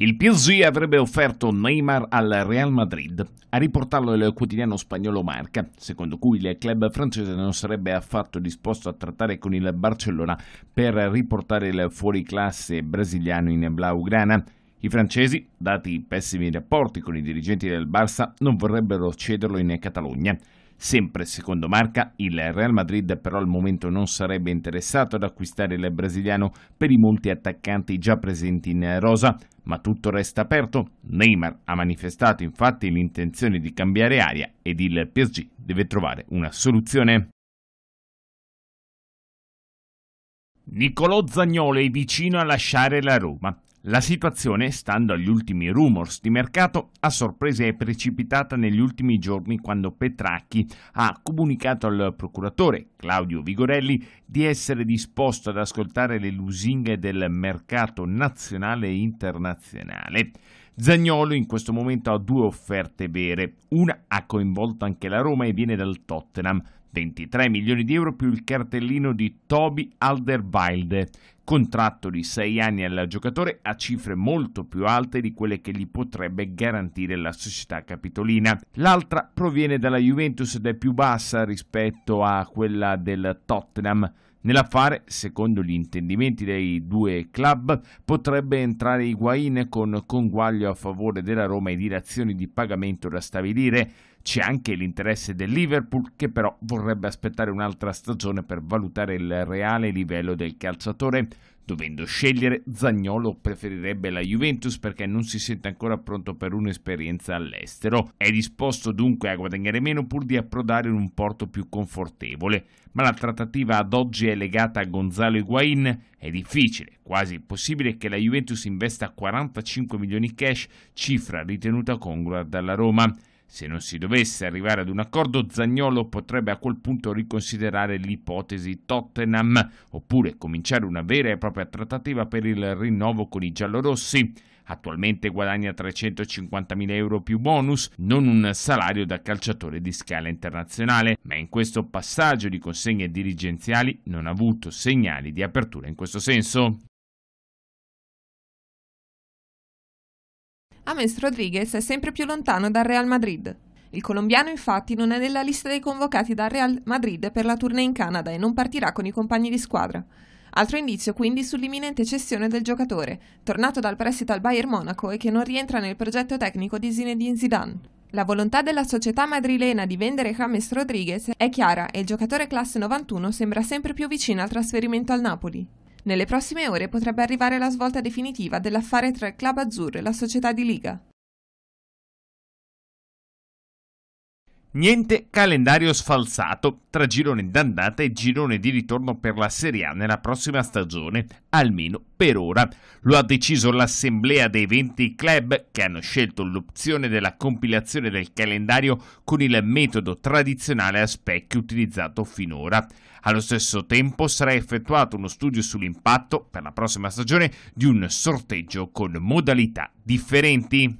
Il PSG avrebbe offerto Neymar al Real Madrid, a riportarlo il quotidiano spagnolo Marca, secondo cui il club francese non sarebbe affatto disposto a trattare con il Barcellona per riportare il fuoriclasse brasiliano in blaugrana. I francesi, dati i pessimi rapporti con i dirigenti del Barça, non vorrebbero cederlo in Catalogna. Sempre secondo Marca, il Real Madrid però al momento non sarebbe interessato ad acquistare il brasiliano per i molti attaccanti già presenti in rosa, ma tutto resta aperto. Neymar ha manifestato infatti l'intenzione di cambiare aria ed il PSG deve trovare una soluzione. Niccolò Zagnolo è vicino a lasciare la Roma. La situazione, stando agli ultimi rumors di mercato, a sorpresa è precipitata negli ultimi giorni quando Petracchi ha comunicato al procuratore Claudio Vigorelli di essere disposto ad ascoltare le lusinghe del mercato nazionale e internazionale. Zagnolo in questo momento ha due offerte vere, una ha coinvolto anche la Roma e viene dal Tottenham, 23 milioni di euro più il cartellino di Toby Alderweilde, contratto di 6 anni al giocatore a cifre molto più alte di quelle che gli potrebbe garantire la società capitolina. L'altra proviene dalla Juventus ed è più bassa rispetto a quella del Tottenham, Nell'affare, secondo gli intendimenti dei due club, potrebbe entrare Higuain con conguaglio a favore della Roma e direzioni di pagamento da stabilire. C'è anche l'interesse del Liverpool che però vorrebbe aspettare un'altra stagione per valutare il reale livello del calciatore. Dovendo scegliere, Zagnolo preferirebbe la Juventus perché non si sente ancora pronto per un'esperienza all'estero. È disposto dunque a guadagnare meno pur di approdare in un porto più confortevole, ma la trattativa ad oggi è legata a Gonzalo Higuain. È difficile, quasi impossibile che la Juventus investa 45 milioni cash, cifra ritenuta congrua dalla Roma. Se non si dovesse arrivare ad un accordo, Zagnolo potrebbe a quel punto riconsiderare l'ipotesi Tottenham, oppure cominciare una vera e propria trattativa per il rinnovo con i giallorossi. Attualmente guadagna 350.000 euro più bonus, non un salario da calciatore di scala internazionale, ma in questo passaggio di consegne dirigenziali non ha avuto segnali di apertura in questo senso. James Rodriguez è sempre più lontano dal Real Madrid. Il colombiano infatti non è nella lista dei convocati dal Real Madrid per la tournée in Canada e non partirà con i compagni di squadra. Altro indizio quindi sull'imminente cessione del giocatore, tornato dal prestito al Bayern Monaco e che non rientra nel progetto tecnico di Zinedine Zidane. La volontà della società madrilena di vendere James Rodriguez è chiara e il giocatore classe 91 sembra sempre più vicino al trasferimento al Napoli. Nelle prossime ore potrebbe arrivare la svolta definitiva dell'affare tra il club azzurro e la società di Liga. Niente calendario sfalsato tra girone d'andata e girone di ritorno per la Serie A nella prossima stagione, almeno per ora. Lo ha deciso l'assemblea dei 20 club che hanno scelto l'opzione della compilazione del calendario con il metodo tradizionale a specchio utilizzato finora. Allo stesso tempo sarà effettuato uno studio sull'impatto per la prossima stagione di un sorteggio con modalità differenti.